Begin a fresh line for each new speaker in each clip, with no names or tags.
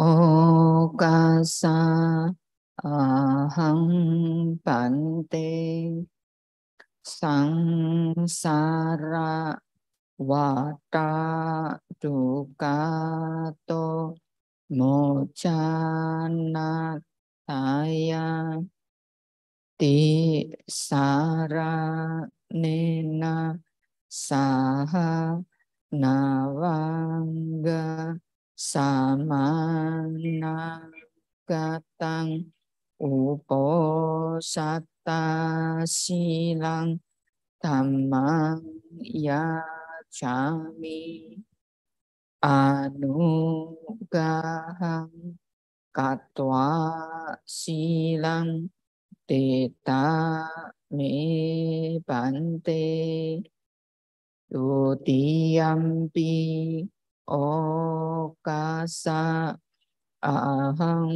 ô ca sa a hằng bản tê sang sa ra và ta tu ca tô mô cha na taya ti sa ra ne na sa ha na vang ga Sama upo sata silang tamang ya anu anugahang katwa silang teta me bante tutiyampi ô ca sa a hăng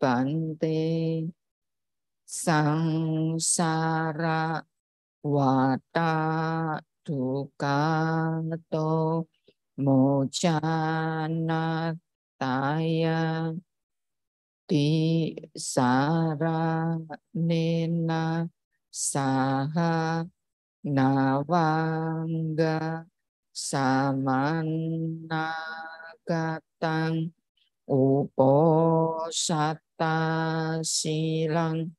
bản tê sang sa ra và ta tu ca tô mô cha na taya ti sa ra nên na sa ha na vang ga samanakatang uposata silang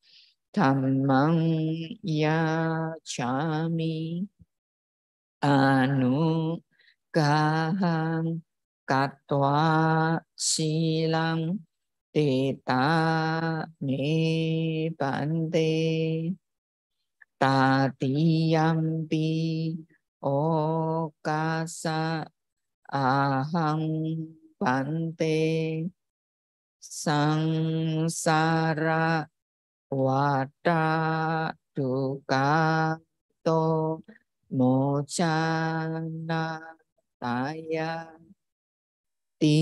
dhammang yacchami anu kahang katwa silang teta ne bante tatiyampi okasa ahang pante sangsara wata to mocana taya ti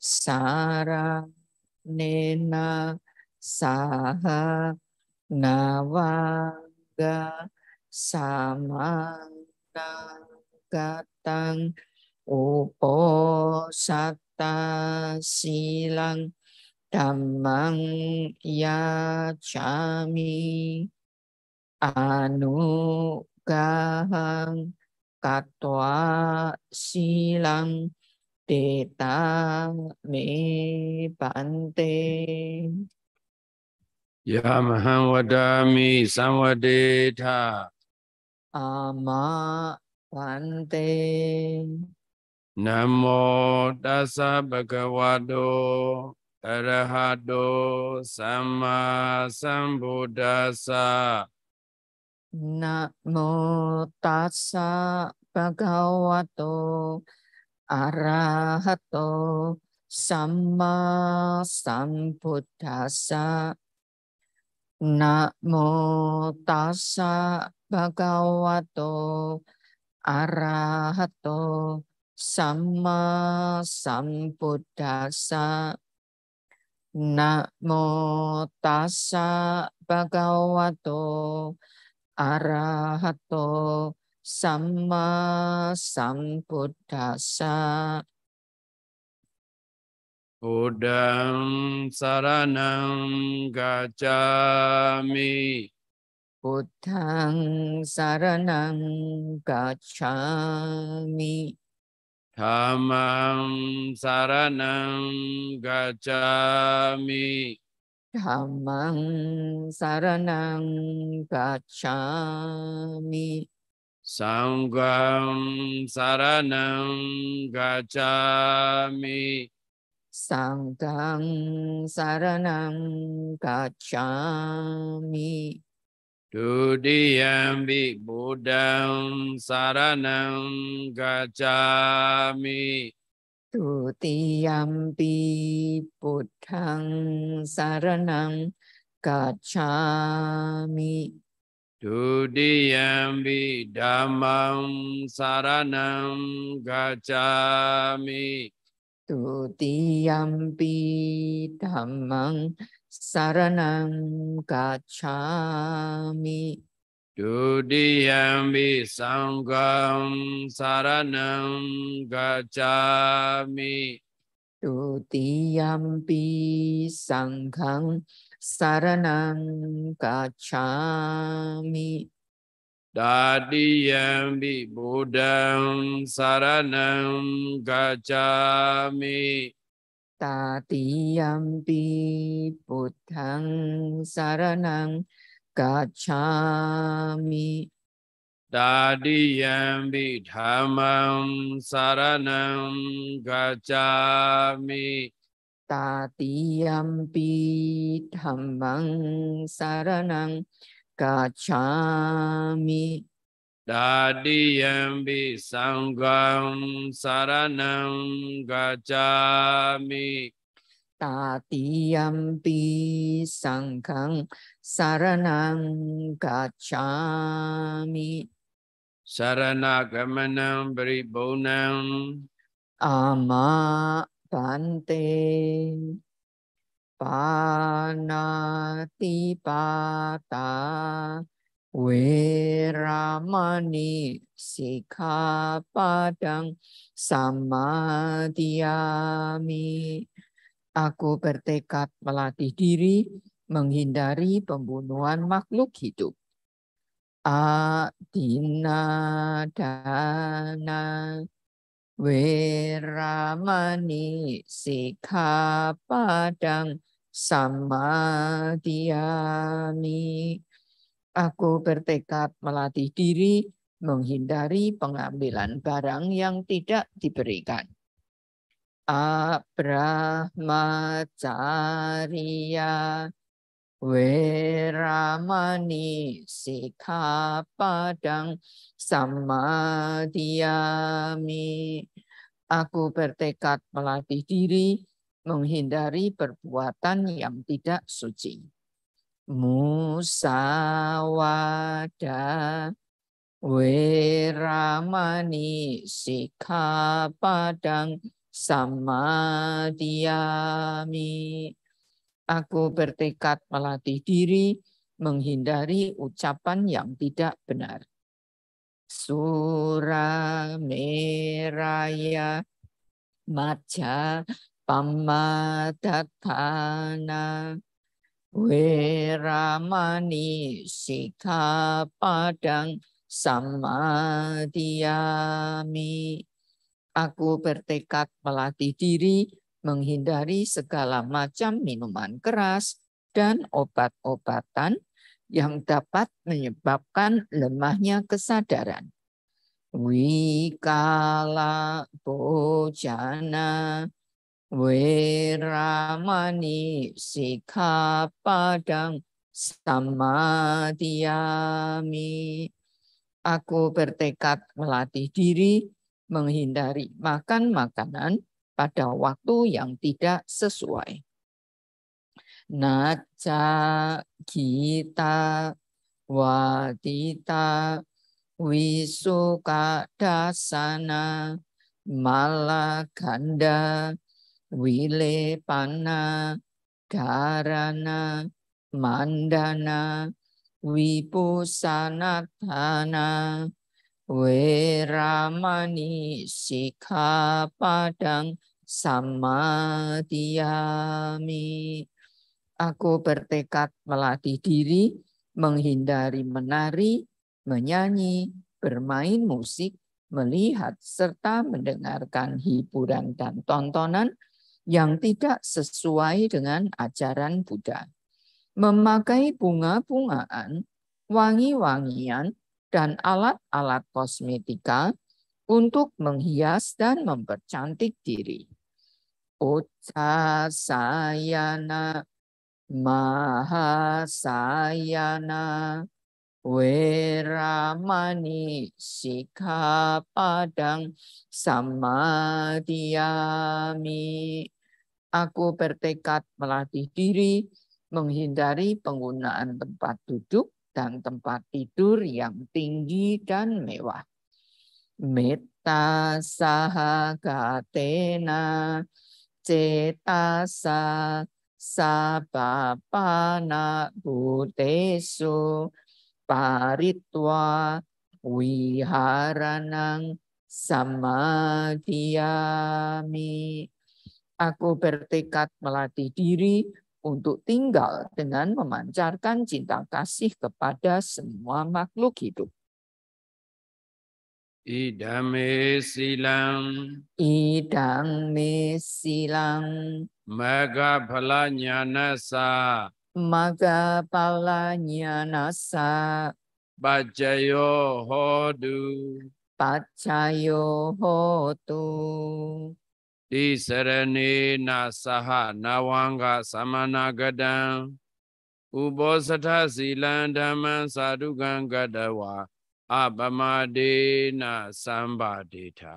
sara nena saha nawaga sama đa ca tăng upo ta si lăng tham mang ya cha mi anu ca hang ca tòa si lăng tê ta mê bản tê
Yamaham vadami samvadetha
ama pante
namo dasa Bhagavado arahado sama sambudasa.
namo dasa bhagavato arahato sama sambudasa. namo dasa bhagavato arahato sama sambuddhasa namo tassa bhagavato arahato sama sambuddhasa
Udang saranang gajami
พุทธังสารนังกัจฉามิ
ธรรมังสารนังกัจฉามิ
ธรรมังสารนังกัจฉามิสังฆ
ังสารนังกัจฉามิ
สังฆังสารนังกัจฉามิ
Tudiyampi Buddham Saranam Gacchami
Tutiyampi Buddham Saranam Gacchami
Tudiyampi Dhammam Saranam Gacchami
Tutiyampi Dhammam saranam gacchami.
Dudiyambi sanggam saranam gacchami.
Dudiyambi sanggam saranam gacchami.
Dadiyambi buddham saranam gacchami.
tatiyampi buddhang saranang gacchami
tatiyampi dhammam saranang gacchami
tatiyampi dhammang saranang gacchami
Tadiyampi sanggam saranam gacami.
Tatiyampi sanggam saranam gacami.
Saranagamanam beribonam.
Ama Bante Panatipata Wiramani padang samadhyami. Aku bertekad melatih diri menghindari pembunuhan makhluk hidup. Adina dana weramani sikha padang sama Aku bertekad melatih diri menghindari pengambilan barang yang tidak diberikan. Abrahmacarya Weramani Sikha Padang Samadhyami. Aku bertekad melatih diri menghindari perbuatan yang tidak suci musawada Wiramani padang samadiyami. Aku bertekad melatih diri menghindari ucapan yang tidak benar. Surameraya maja pamadatana padang เวรามานิสิกขาปาดังสัมมาทิยามิ Aku bertekad melatih diri menghindari segala macam minuman keras dan obat-obatan yang dapat menyebabkan lemahnya kesadaran. Wikala bojana padang samadhyami. Aku bertekad melatih diri menghindari makan makanan pada waktu yang tidak sesuai. Naca kita watita wisuka dasana malaganda Wilepana, Karana, Mandana, wipusanatana, Weramani, Sikapadang, Samadhyami. Aku bertekad melatih diri, menghindari menari, menyanyi, bermain musik, melihat, serta mendengarkan hiburan dan tontonan, yang tidak sesuai dengan ajaran Buddha. Memakai bunga-bungaan, wangi-wangian, dan alat-alat kosmetika untuk menghias dan mempercantik diri. Uca sayana, maha sayana, padang เวรามานิสิกขาปะดังสัมมาทิยามิ Aku bertekad melatih diri menghindari penggunaan tempat duduk dan tempat tidur yang tinggi dan mewah. Metta sahagatena cetasa sabapana butesu paritwa wiharanang samadhiyami. Aku bertekad melatih diri untuk tinggal dengan memancarkan cinta kasih kepada semua makhluk hidup.
Idame silang.
Idang me silang.
Mega
မကပါလညာနာသปัจจโยโหตุปัจจโยโหตุ
တိစရဏေနာသဟနဝံဃသမနာကတံဥပောစထစီလံဓမ္မံသာဓုကံကတဝါအပမဒေနသံဗဒေ
ထာ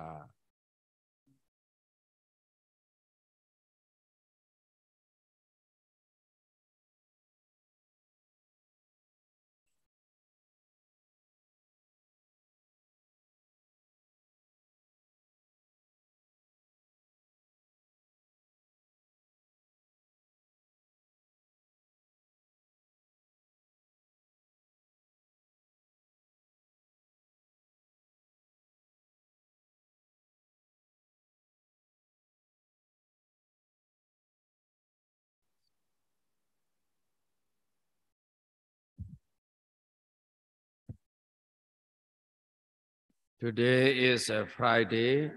Today is a Friday,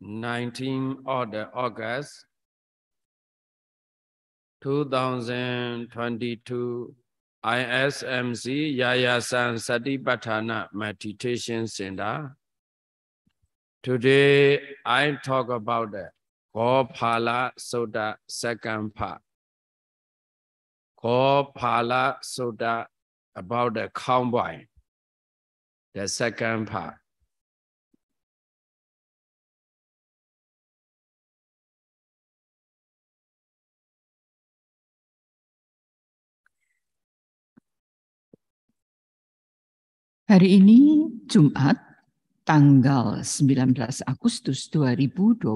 19 of August,
2022 ISMC Yayasan Satipatthana Meditation Center. Today I talk about the Gopala Sutta second part. Gopala Sutta
about the combine, the second part.
Hari ini Jumat tanggal 19 Agustus 2022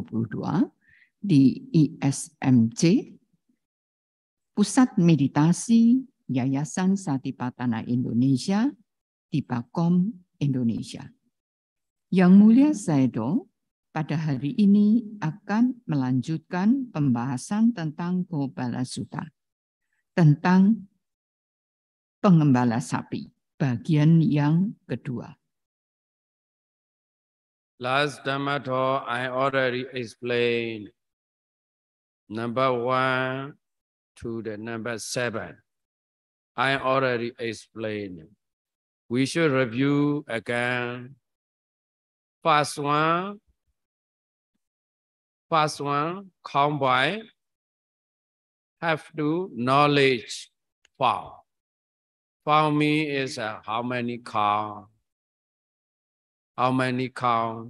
di ISMC Pusat Meditasi Yayasan Satipatana Indonesia di Bakom Indonesia. Yang mulia Zaido pada hari ini akan melanjutkan pembahasan tentang Gobala Sutta, tentang pengembala sapi bagian yang kedua.
Last Dhammato, I already explained number one to the number seven. I already explained. We should review again. First
one, first one, combine. have to knowledge power. Farming
is uh, how many cow? How many cow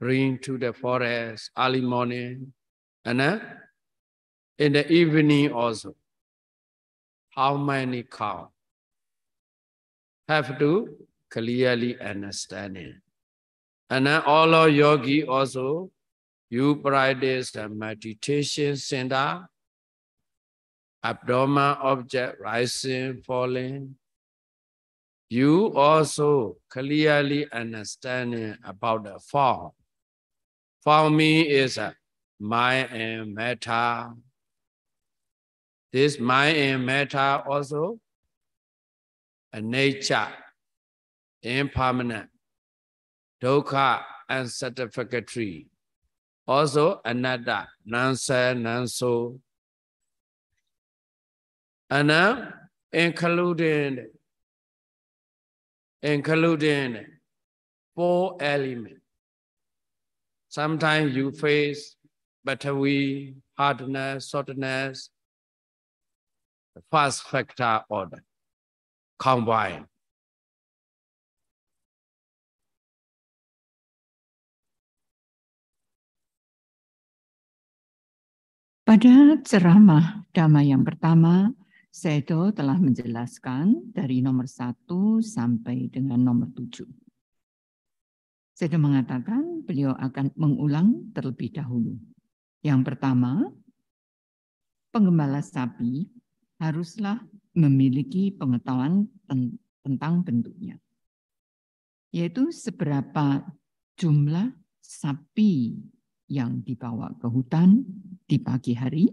bring to the forest early morning and uh, in the evening also? How many cow? Have to clearly understand it. And then all our yogi also, you practice the meditation center abdomen object rising, falling. You also clearly understanding about the form. Form is a mind and matter. This mind and matter also a nature, impermanent, dukkha, and certificatory. Also another, non-self, non-soul.
and now including including four elements.
Sometimes you face battery, hardness,
shortness, first factor order combined.
Pada ceramah damai yang pertama, Seto telah menjelaskan dari nomor satu sampai dengan nomor tujuh. Saya mengatakan beliau akan mengulang terlebih dahulu. Yang pertama, penggembala sapi haruslah memiliki pengetahuan tentang bentuknya. Yaitu seberapa jumlah sapi yang dibawa ke hutan di pagi hari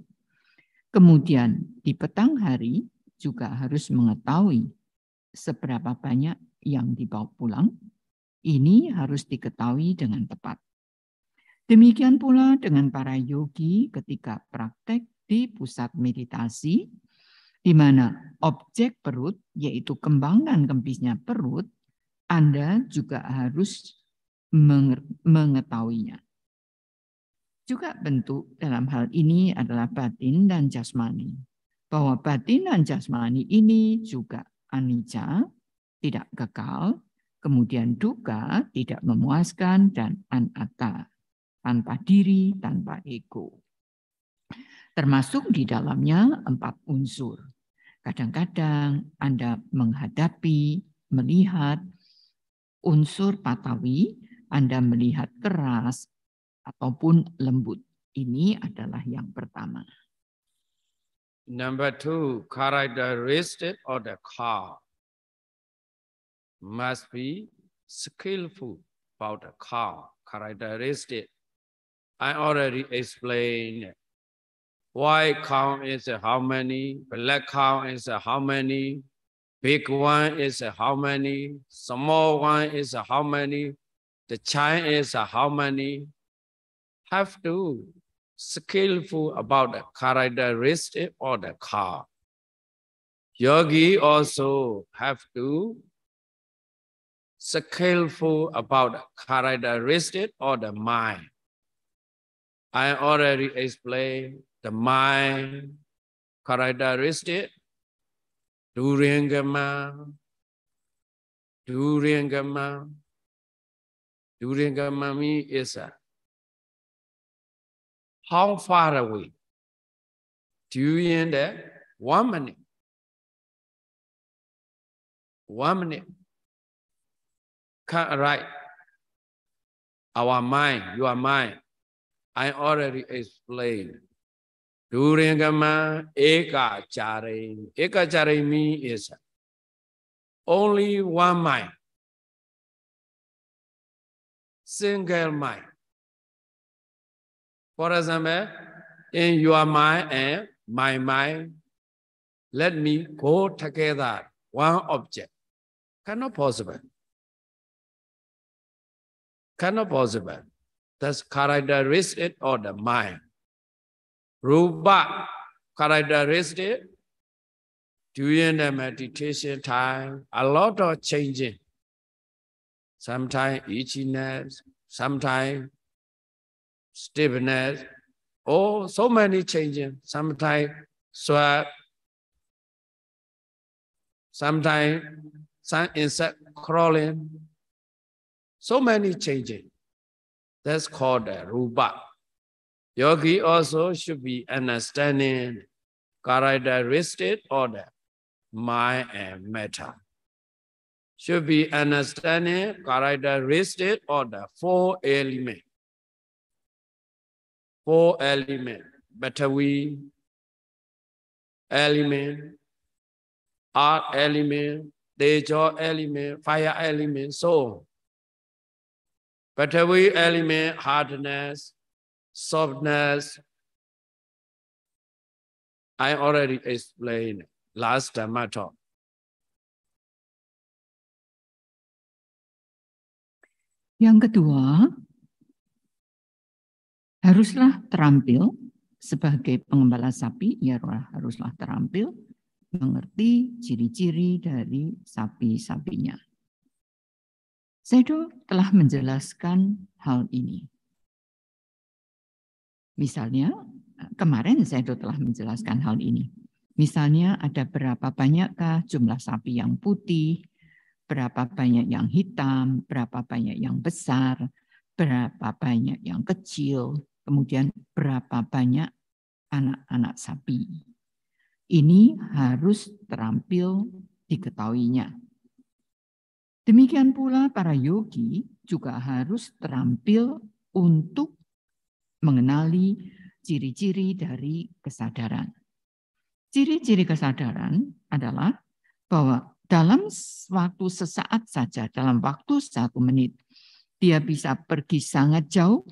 Kemudian di petang hari juga harus mengetahui seberapa banyak yang dibawa pulang. Ini harus diketahui dengan tepat. Demikian pula dengan para yogi ketika praktek di pusat meditasi, di mana objek perut, yaitu kembangan kempisnya perut, Anda juga harus mengetahuinya. Juga bentuk dalam hal ini adalah batin dan jasmani. Bahwa batin dan jasmani ini juga anicca, tidak kekal, kemudian duka, tidak memuaskan, dan anatta, tanpa diri, tanpa ego. Termasuk di dalamnya empat unsur. Kadang-kadang Anda menghadapi, melihat unsur patawi, Anda melihat keras, ataupun lembut. Ini adalah yang pertama.
Number two, characteristic of the cow must be skillful about the cow characteristic. I already explained white cow is how many, black cow is how many, big one is how many, small one is how many, the chain is how many, have to skillful about the characteristic or the car. Yogi also have to skillful about the characteristic or the mind. I already explained the mind characteristic during Gama,
during Gama. During Gama is a how far away? During the one minute. One minute. can arrive.
Our mind, your mind. I already explained.
Durangama eka Ekachari means is only one mind. Single mind. For example, in your mind and my mind, let me go together, one object. Cannot possible. Cannot possible. That's characteristic of the mind. Rupa
characteristic during the meditation time, a lot of changing. Sometimes itchiness, sometimes stiffness, oh, so many changes. Sometimes sweat, sometimes some insect crawling, so many changes. That's called a rupa. Yogi also should be understanding characteristic order, mind and matter. Should be understanding characteristic order, four
elements four element, battery element, art element,
deja element, fire element, so on. Battery element, hardness, softness,
I already explained last time I Yang kedua,
haruslah terampil sebagai pengembala sapi, ya haruslah terampil mengerti ciri-ciri dari sapi-sapinya. Sedo telah menjelaskan hal ini. Misalnya, kemarin Sedo telah menjelaskan hal ini. Misalnya ada berapa banyakkah jumlah sapi yang putih, berapa banyak yang hitam, berapa banyak yang besar, berapa banyak yang kecil, kemudian berapa banyak anak-anak sapi. Ini harus terampil diketahuinya. Demikian pula para yogi juga harus terampil untuk mengenali ciri-ciri dari kesadaran. Ciri-ciri kesadaran adalah bahwa dalam waktu sesaat saja, dalam waktu satu menit, dia bisa pergi sangat jauh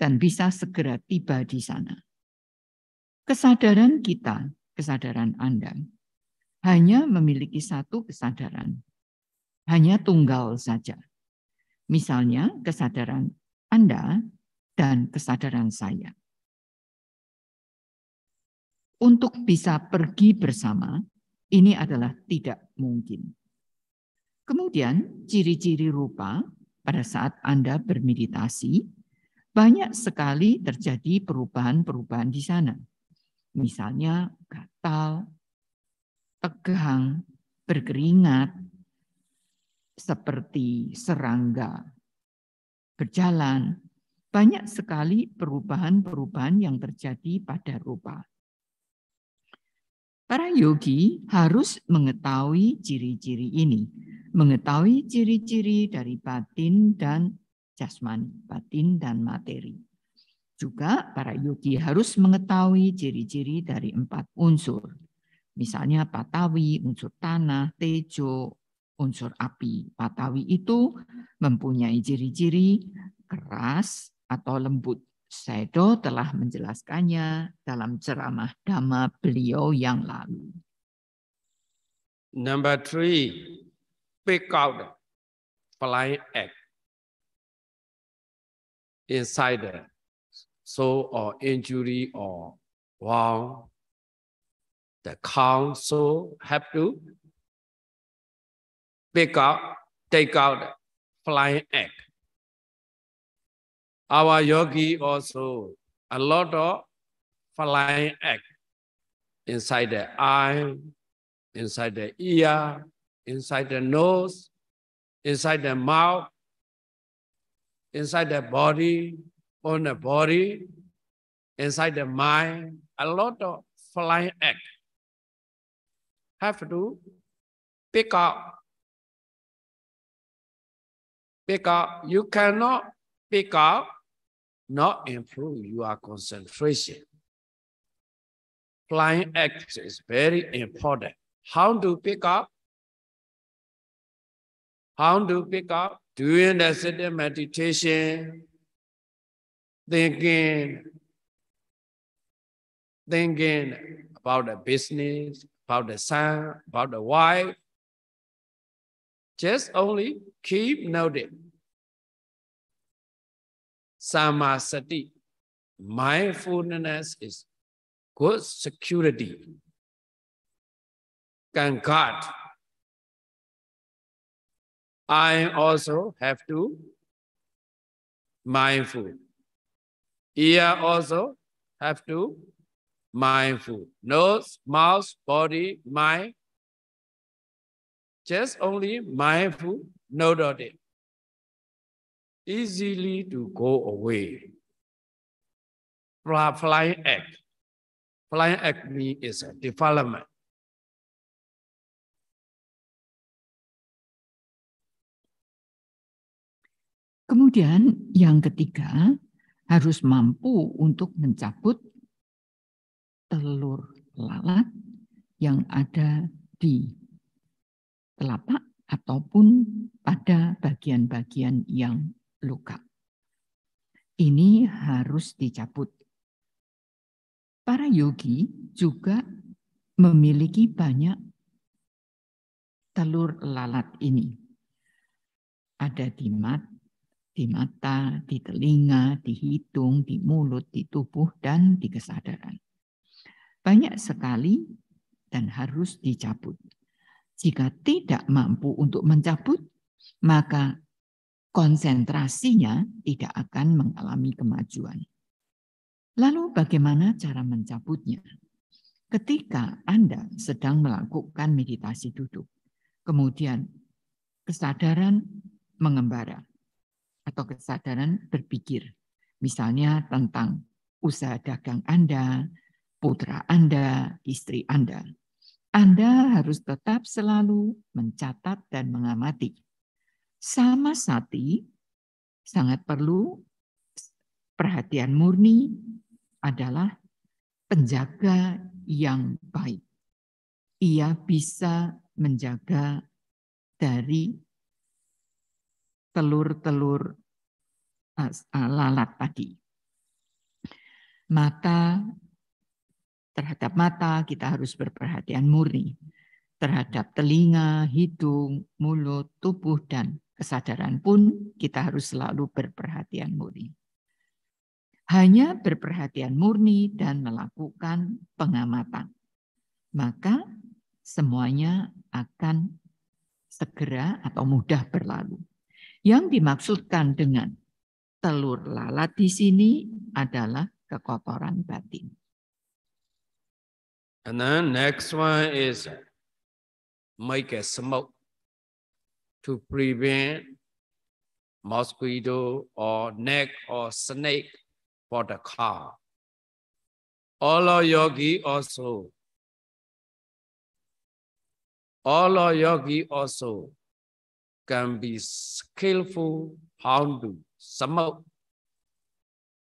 dan bisa segera tiba di sana. Kesadaran kita, kesadaran Anda, hanya memiliki satu kesadaran, hanya tunggal saja. Misalnya kesadaran Anda dan kesadaran saya. Untuk bisa pergi bersama, ini adalah tidak mungkin. Kemudian ciri-ciri rupa pada saat Anda bermeditasi banyak sekali terjadi perubahan-perubahan di sana. Misalnya gatal, tegang, berkeringat, seperti serangga berjalan. Banyak sekali perubahan-perubahan yang terjadi pada rupa. Para yogi harus mengetahui ciri-ciri ini, mengetahui ciri-ciri dari batin dan jasmani, batin, dan materi. Juga para yogi harus mengetahui ciri-ciri dari empat unsur. Misalnya patawi, unsur tanah, tejo, unsur api. Patawi itu mempunyai ciri-ciri keras atau lembut. Saido telah menjelaskannya dalam ceramah dhamma beliau yang lalu.
Number three, pick out flying inside the soul uh, or injury or wound,
the council have to pick up, take out flying egg.
Our yogi also a lot of flying egg inside the eye, inside the ear, inside the nose, inside the mouth, inside the body, on the body, inside the mind, a lot
of flying act have to pick up. Pick up. You cannot pick up, not improve your concentration.
Flying act is very important. How to pick up?
How to pick up? During the sitting meditation, thinking,
thinking about the business, about the son, about the wife,
just only keep noting. Samasati, mindfulness is good security, can God. I also have to mindful. Ear also have to
mindful. Nose, mouth, body, mind. Just
only mindful, no doubting. Easily to go away. Flying act. Flying act means is a development. Kemudian yang
ketiga, harus mampu untuk mencabut telur lalat yang ada di telapak ataupun pada bagian-bagian yang luka. Ini harus dicabut. Para yogi juga memiliki banyak telur lalat ini. Ada di mata, di mata, di telinga, di hidung, di mulut, di tubuh, dan di kesadaran. Banyak sekali dan harus dicabut. Jika tidak mampu untuk mencabut, maka konsentrasinya tidak akan mengalami kemajuan. Lalu bagaimana cara mencabutnya? Ketika Anda sedang melakukan meditasi duduk, kemudian kesadaran mengembara, atau kesadaran berpikir. Misalnya tentang usaha dagang Anda, putra Anda, istri Anda. Anda harus tetap selalu mencatat dan mengamati. Sama sati sangat perlu perhatian murni adalah penjaga yang baik. Ia bisa menjaga dari telur-telur lalat tadi. mata terhadap mata kita harus berperhatian murni. Terhadap telinga, hidung, mulut, tubuh, dan kesadaran pun kita harus selalu berperhatian murni. Hanya berperhatian murni dan melakukan pengamatan. Maka semuanya akan segera atau mudah berlalu. Yang dimaksudkan dengan telur lalat di sini adalah kekotoran batin.
And then next one is make a smoke to prevent mosquito or neck
or snake for the car. All our yogi also. All our yogi
also can be skillful how to smoke.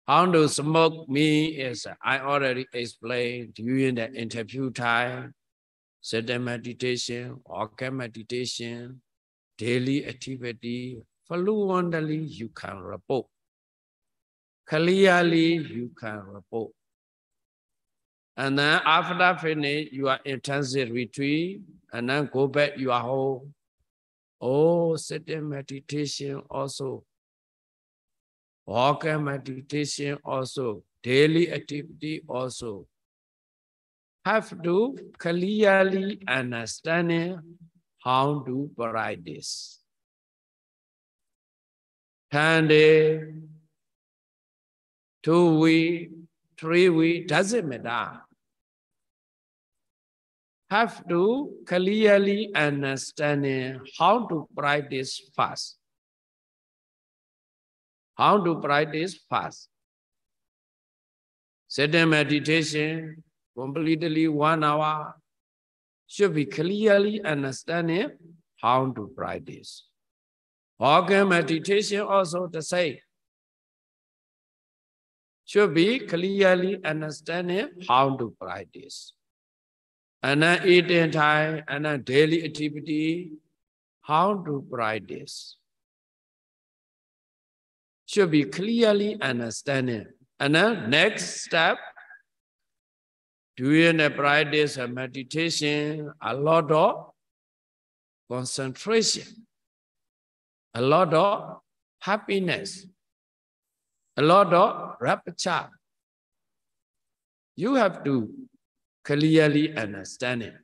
How to smoke me is I already explained during the interview time, sitting meditation, walking meditation, daily activity. Fluently you can report. Clearly you can report. And then after finish your intensive retreat, and then go back your home. Oh, sitting meditation also. walking meditation also. Daily activity also. Have to clearly understand how to
practice. day, uh, two week, three week, doesn't matter
have to clearly understand uh, how to practice fast. How to practice fast. Certain meditation, completely one hour, should be clearly understanding uh, how to practice. Walking meditation also the same. Should be clearly understanding uh, how to practice and then eat and time, and then daily activity, how to practice should be clearly understanding. And then next step, during the practice and meditation, a lot of concentration, a lot of happiness,
a lot of rapture. You have to clearly understand it.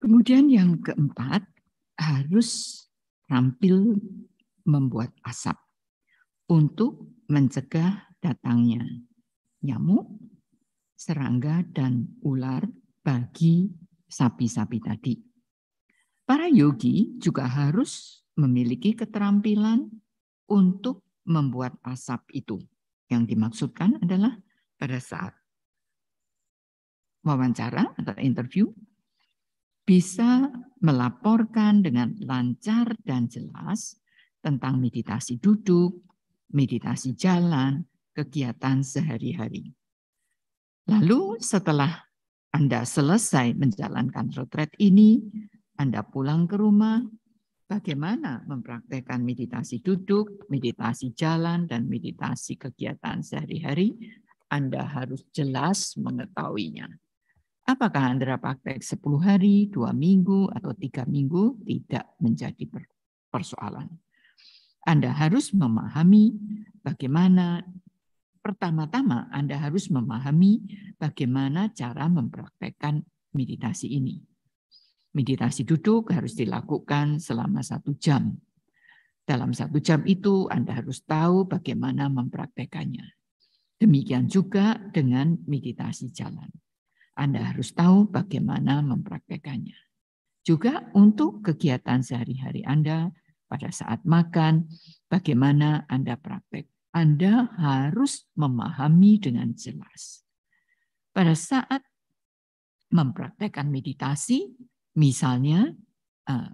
Kemudian yang keempat, harus rampil membuat asap untuk mencegah datangnya nyamuk, serangga, dan ular bagi sapi-sapi tadi. Para yogi juga harus memiliki keterampilan untuk membuat asap itu. Yang dimaksudkan adalah pada saat wawancara atau interview bisa melaporkan dengan lancar dan jelas tentang meditasi duduk, meditasi jalan, kegiatan sehari-hari. Lalu setelah Anda selesai menjalankan retret ini, Anda pulang ke rumah, bagaimana mempraktekkan meditasi duduk, meditasi jalan, dan meditasi kegiatan sehari-hari, Anda harus jelas mengetahuinya. Apakah Anda praktek 10 hari, dua minggu, atau tiga minggu tidak menjadi persoalan. Anda harus memahami bagaimana pertama-tama Anda harus memahami bagaimana cara mempraktekkan meditasi ini. Meditasi duduk harus dilakukan selama satu jam. Dalam satu jam itu Anda harus tahu bagaimana mempraktekannya. Demikian juga dengan meditasi jalan. Anda harus tahu bagaimana mempraktekannya. Juga untuk kegiatan sehari-hari Anda pada saat makan, bagaimana Anda praktek. Anda harus memahami dengan jelas. Pada saat mempraktekkan meditasi, Misalnya eh,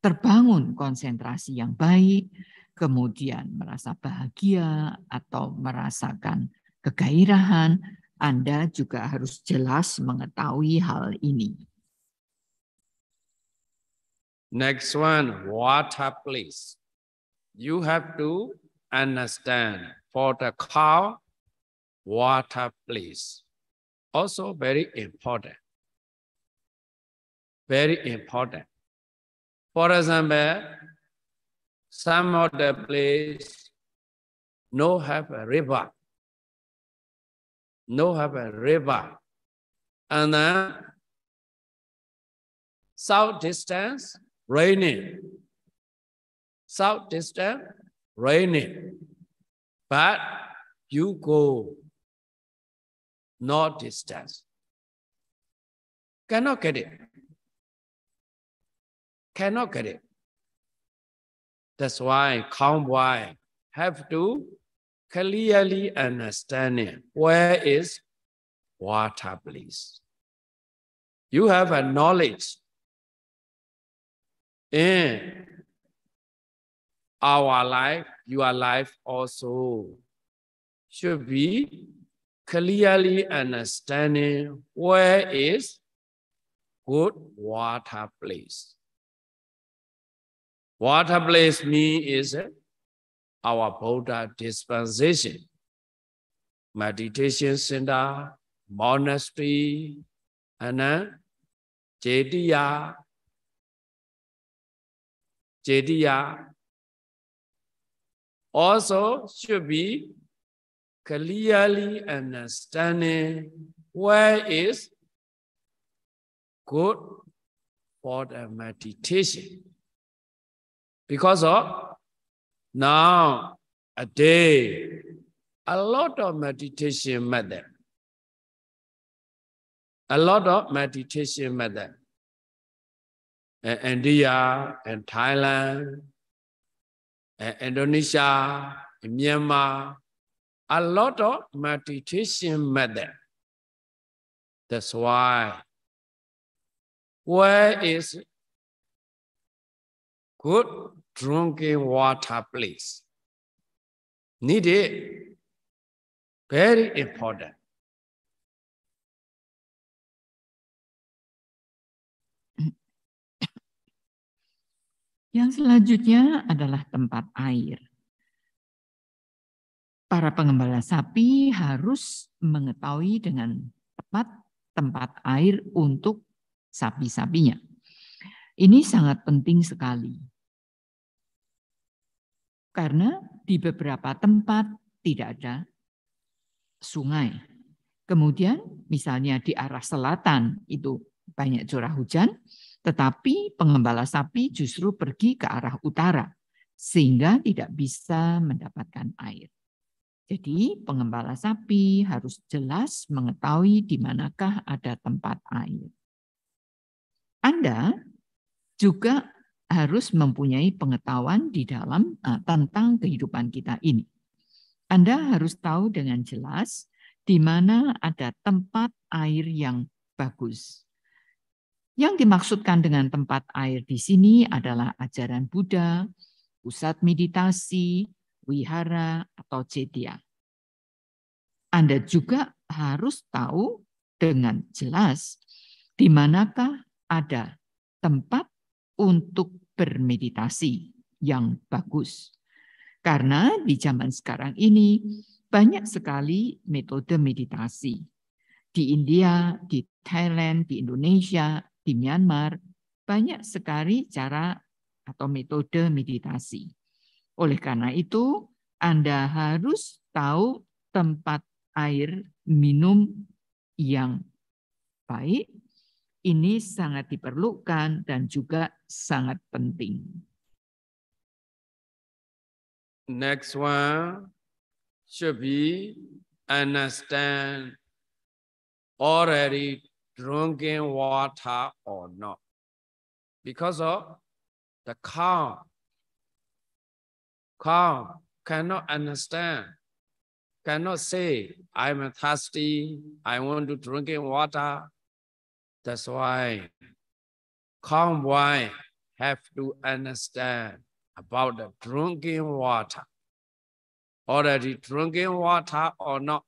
terbangun konsentrasi yang baik, kemudian merasa bahagia atau merasakan kegairahan, Anda juga harus jelas mengetahui hal ini.
Next one, water please. You have to understand for the cow, water please. Also very important. very important. For example, some of the place no have a river.
No have a river. And then south distance, raining. South distance, raining. But you go north distance. Cannot get it cannot get it.
That's why why have to clearly understand
it. Where is water, please? You have a knowledge in
our life, your life also should be clearly understanding where is good water place. What pleases me is eh, our Buddha dispensation, meditation center, monastery, and then eh,
Jediya, Jediya also should be
clearly understanding where is good for the meditation. because of now a day a lot of
meditation method a lot of meditation method in india in thailand
in indonesia in myanmar a lot of
meditation method that's why where is good drinking water, please. Need it. Very important. Yang selanjutnya
adalah tempat air. Para pengembala sapi harus mengetahui dengan tepat tempat air untuk sapi-sapinya. Ini sangat penting sekali. Karena di beberapa tempat tidak ada sungai. Kemudian misalnya di arah selatan itu banyak curah hujan, tetapi pengembala sapi justru pergi ke arah utara sehingga tidak bisa mendapatkan air. Jadi pengembala sapi harus jelas mengetahui di manakah ada tempat air. Anda juga harus mempunyai pengetahuan di dalam uh, tentang kehidupan kita ini. Anda harus tahu dengan jelas di mana ada tempat air yang bagus. Yang dimaksudkan dengan tempat air di sini adalah ajaran Buddha, pusat meditasi, wihara, atau cetia. Anda juga harus tahu dengan jelas di manakah ada tempat untuk bermeditasi yang bagus. Karena di zaman sekarang ini banyak sekali metode meditasi. Di India, di Thailand, di Indonesia, di Myanmar, banyak sekali cara atau metode meditasi. Oleh karena itu, Anda harus tahu tempat air minum yang baik ini sangat diperlukan dan juga sangat penting.
Next one should be understand already drinking water or not because of the cow. Cow cannot understand, cannot say, I'm thirsty, I want to drink water. That's why convoy have to understand about
the drinking water. Already drinking water or not.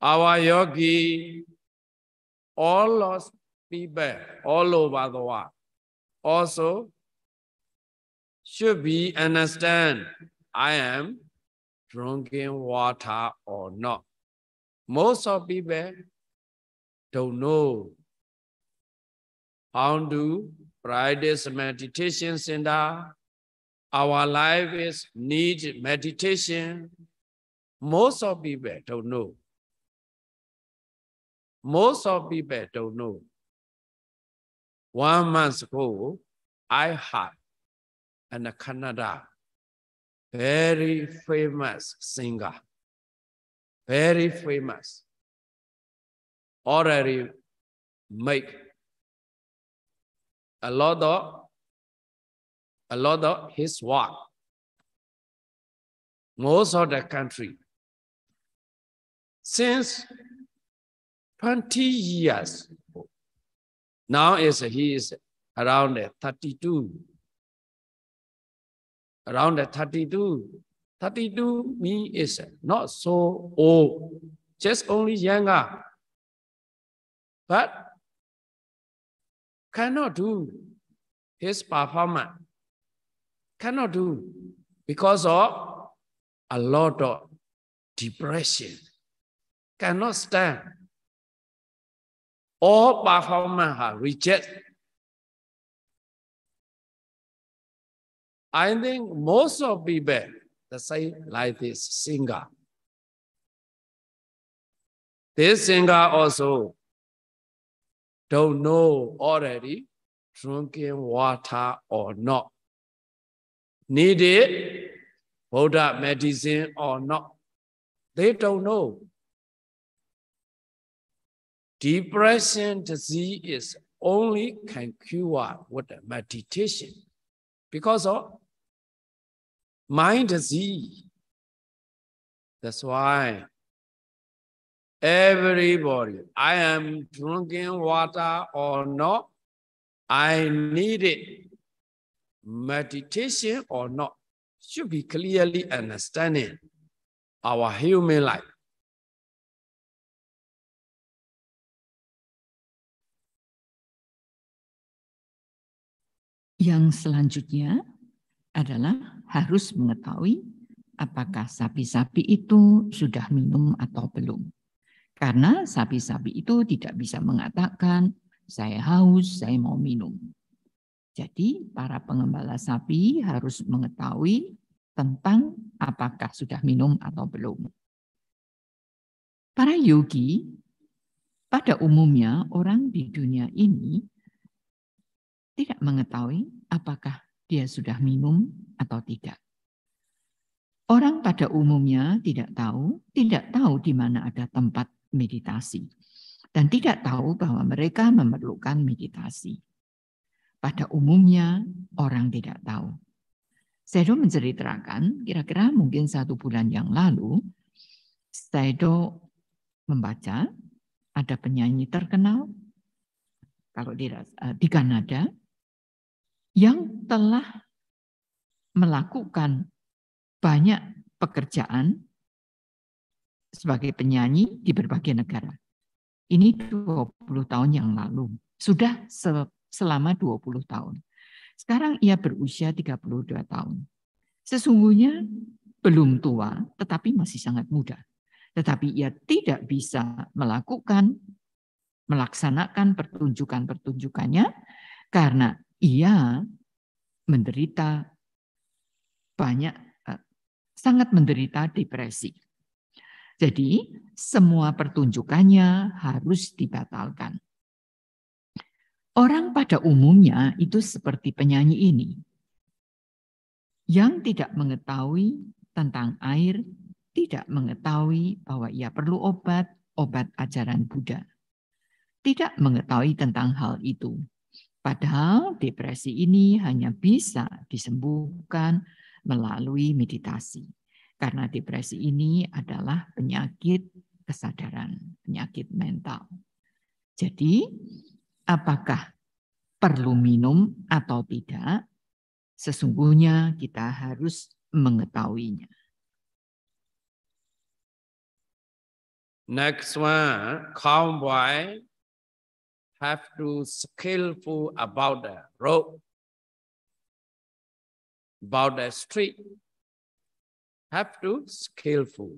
Our yogi, all those people all over the world, also
should be understand I am drinking water or not. Most of people don't know. How to practice meditation center? Uh, our life is need meditation.
Most of people don't know. Most of people don't know. One month ago, I
had in Canada, very famous
singer, very famous already make a lot of a lot of his work. Most of the country. Since 20
years, now is he is around 32.
Around 32. 32 me is not so old, just only younger. Ah but cannot do his performance.
Cannot do because of a lot of
depression. Cannot stand. All performance are rejected. I think most of people the same like this singer. This singer also don't know already drinking water or not. Need it, Buddha medicine or not. They don't know.
Depression disease is only can cure with meditation
because of mind disease. That's why everybody. I am
drinking water or not. I need it.
Meditation or not should be clearly understanding our human life. Yang
selanjutnya adalah harus mengetahui apakah sapi-sapi itu sudah minum atau belum. Karena sapi-sapi itu tidak bisa mengatakan, saya haus, saya mau minum. Jadi para pengembala sapi harus mengetahui tentang apakah sudah minum atau belum. Para yogi, pada umumnya orang di dunia ini tidak mengetahui apakah dia sudah minum atau tidak. Orang pada umumnya tidak tahu, tidak tahu di mana ada tempat meditasi dan tidak tahu bahwa mereka memerlukan meditasi. Pada umumnya orang tidak tahu. Sedo menceritakan kira-kira mungkin satu bulan yang lalu Sedo membaca ada penyanyi terkenal kalau di, eh, di Kanada yang telah melakukan banyak pekerjaan sebagai penyanyi di berbagai negara. Ini 20 tahun yang lalu. Sudah selama 20 tahun. Sekarang ia berusia 32 tahun. Sesungguhnya belum tua, tetapi masih sangat muda. Tetapi ia tidak bisa melakukan, melaksanakan pertunjukan-pertunjukannya karena ia menderita banyak, eh, sangat menderita depresi. Jadi semua pertunjukannya harus dibatalkan. Orang pada umumnya itu seperti penyanyi ini. Yang tidak mengetahui tentang air, tidak mengetahui bahwa ia perlu obat, obat ajaran Buddha. Tidak mengetahui tentang hal itu. Padahal depresi ini hanya bisa disembuhkan melalui meditasi. Karena depresi ini adalah penyakit kesadaran, penyakit mental. Jadi, apakah perlu minum atau tidak? Sesungguhnya kita harus mengetahuinya.
Next one, boy
have to skillful about the road, about the street, have to skillful.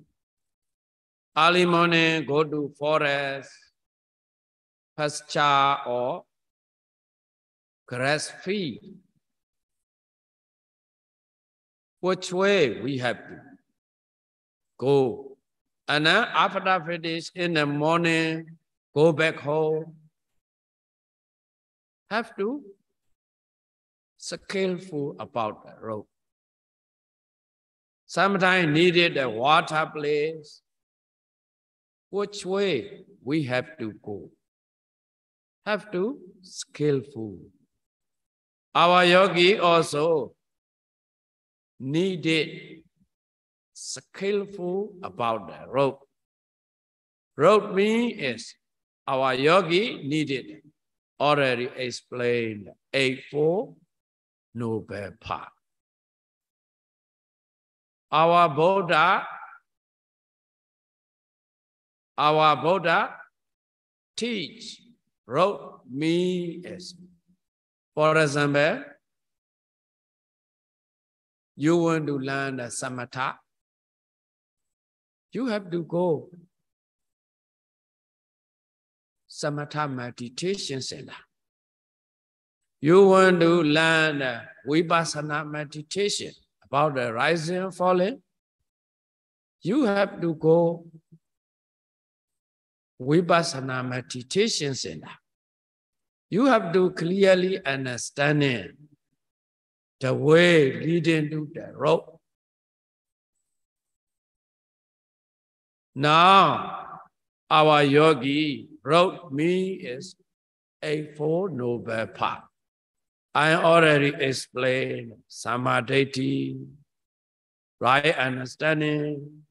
Early morning, go to forest, pasture or grass field. Which way we have to
go? And then after finish in the morning, go back home.
Have to skillful about the road. Sometimes needed a water
place. Which way we have to go?
Have to skillful. Our yogi also needed skillful
about the rope. Rope me is our yogi needed already explained four
noble path. our Buddha our Buddha teach wrote me as for example you want to learn the samatha you have to go samatha meditation center you want to learn the
vipassana meditation about the rising and falling, you have to go Vipassana meditation
center. You have to clearly understand the way leading to the road. Now, our yogi wrote me
is a Four Noble Path. I already explained samadhi, right understanding,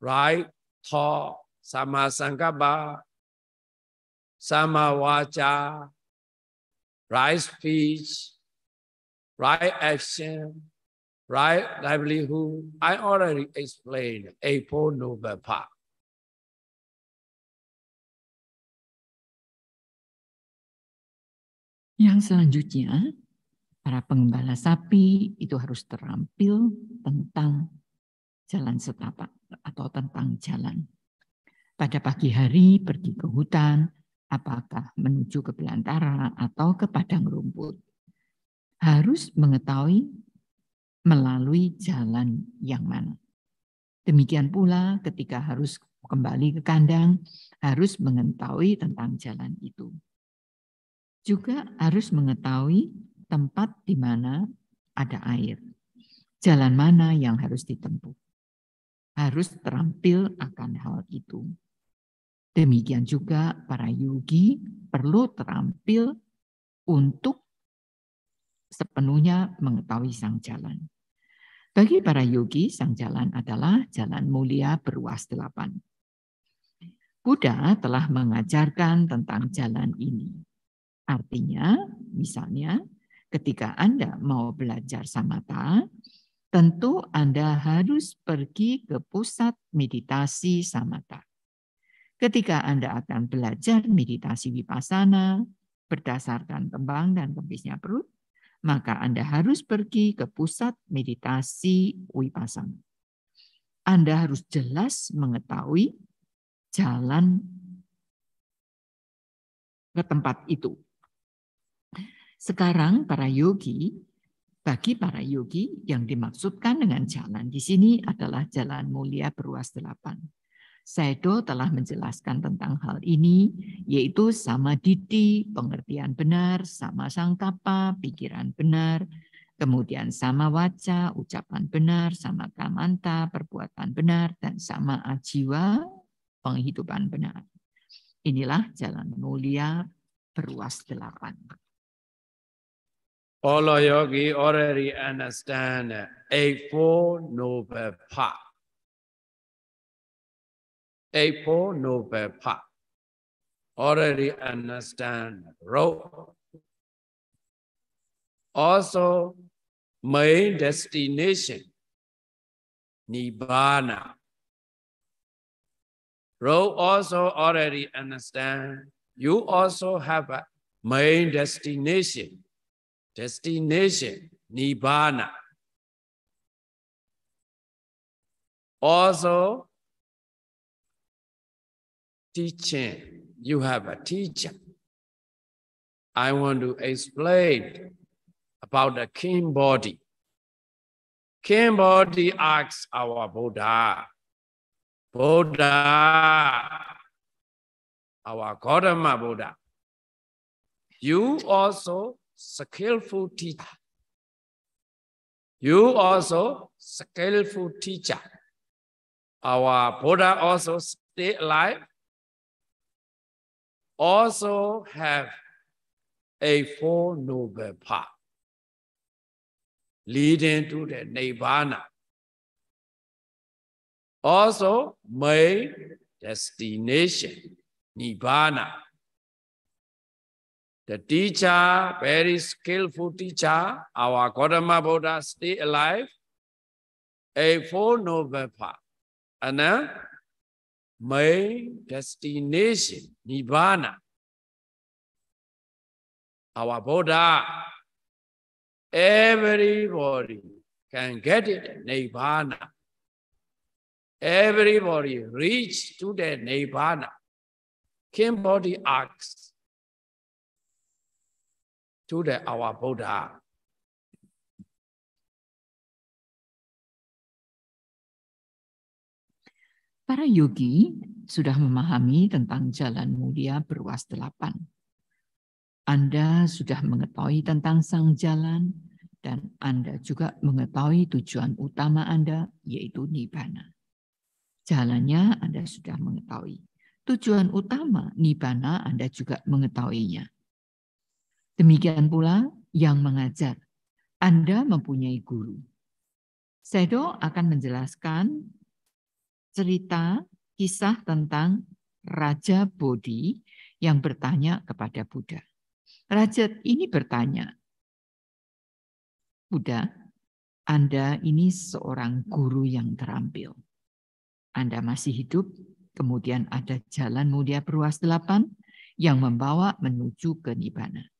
right thought, sama samavacha, right speech,
right action, right livelihood. I already explained Eightfold Noble Path. Yang selanjutnya,
para pengembala sapi itu harus terampil tentang jalan setapak atau tentang jalan. Pada pagi hari pergi ke hutan, apakah menuju ke belantara atau ke padang rumput. Harus mengetahui melalui jalan yang mana. Demikian pula ketika harus kembali ke kandang, harus mengetahui tentang jalan itu juga harus mengetahui tempat di mana ada air, jalan mana yang harus ditempuh. Harus terampil akan hal itu. Demikian juga para yogi perlu terampil untuk sepenuhnya mengetahui sang jalan. Bagi para yogi, sang jalan adalah jalan mulia berluas delapan. Buddha telah mengajarkan tentang jalan ini. Artinya, misalnya ketika Anda mau belajar samatha, tentu Anda harus pergi ke pusat meditasi samatha. Ketika Anda akan belajar meditasi vipassana berdasarkan kembang dan kempisnya perut, maka Anda harus pergi ke pusat meditasi vipassana. Anda harus jelas mengetahui jalan ke tempat itu sekarang para yogi, bagi para yogi yang dimaksudkan dengan jalan di sini adalah jalan mulia beruas delapan. Saido telah menjelaskan tentang hal ini, yaitu sama diti, pengertian benar, sama sangkapa, pikiran benar, kemudian sama waca, ucapan benar, sama kamanta, perbuatan benar, dan sama ajiwa, penghidupan benar. Inilah jalan mulia beruas delapan.
All our yogi already understand four Noble Path.
four Noble Path. Already understand road.
Also, main destination, Nibbana. Road also already understand. You also have a main destination, destination,
Nibbana. Also, teaching, you have a teacher. I want to explain about
the king body. King body asks our Buddha, Buddha, our Gautama Buddha, you also skillful teacher.
You also skillful teacher. Our Buddha also stay alive.
Also have a four noble path leading to the nirvana. Also, my destination, nirvana. The teacher, very skillful teacher, our Gautama Buddha alive, a Four Noble Path,
and a main destination, Nirvana. Our Buddha, everybody can get it, Nirvana.
Everybody reach to the Nirvana. Body
asks, Para
yogi sudah memahami tentang jalan mulia beruas delapan. Anda sudah mengetahui tentang sang jalan dan Anda juga mengetahui tujuan utama Anda yaitu nibana. Jalannya Anda sudah mengetahui. Tujuan utama nibana Anda juga mengetahuinya. Demikian pula yang mengajar. Anda mempunyai guru. Sedo akan menjelaskan cerita kisah tentang Raja Bodhi yang bertanya kepada Buddha. Raja ini bertanya, Buddha, Anda ini seorang guru yang terampil. Anda masih hidup, kemudian ada jalan mulia beruas delapan yang membawa menuju ke Nibbana.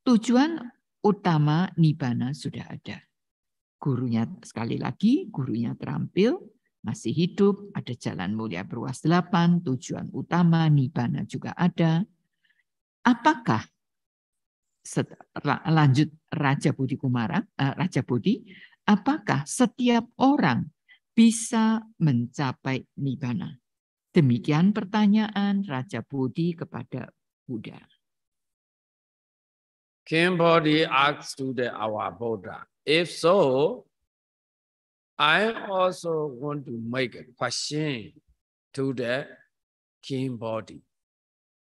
Tujuan utama nibana sudah ada. Gurunya sekali lagi, gurunya terampil, masih hidup, ada jalan mulia beruas delapan, tujuan utama nibana juga ada. Apakah lanjut Raja Budi Kumara, eh, Raja Budi, apakah setiap orang bisa mencapai nibana? Demikian pertanyaan Raja Budi kepada Buddha.
King Bodhi asked to the our Buddha, if so, I also want to make a question to the King Bodhi.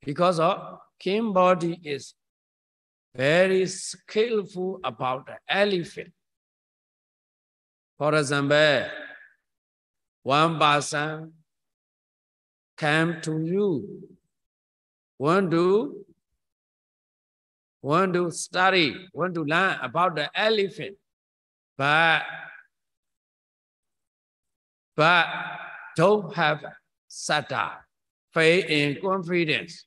Because of uh, King Bodhi is very skillful about
the elephant. For example, one person came to you, want to want to study, want to learn about the elephant. But, but
don't have sata, faith and confidence.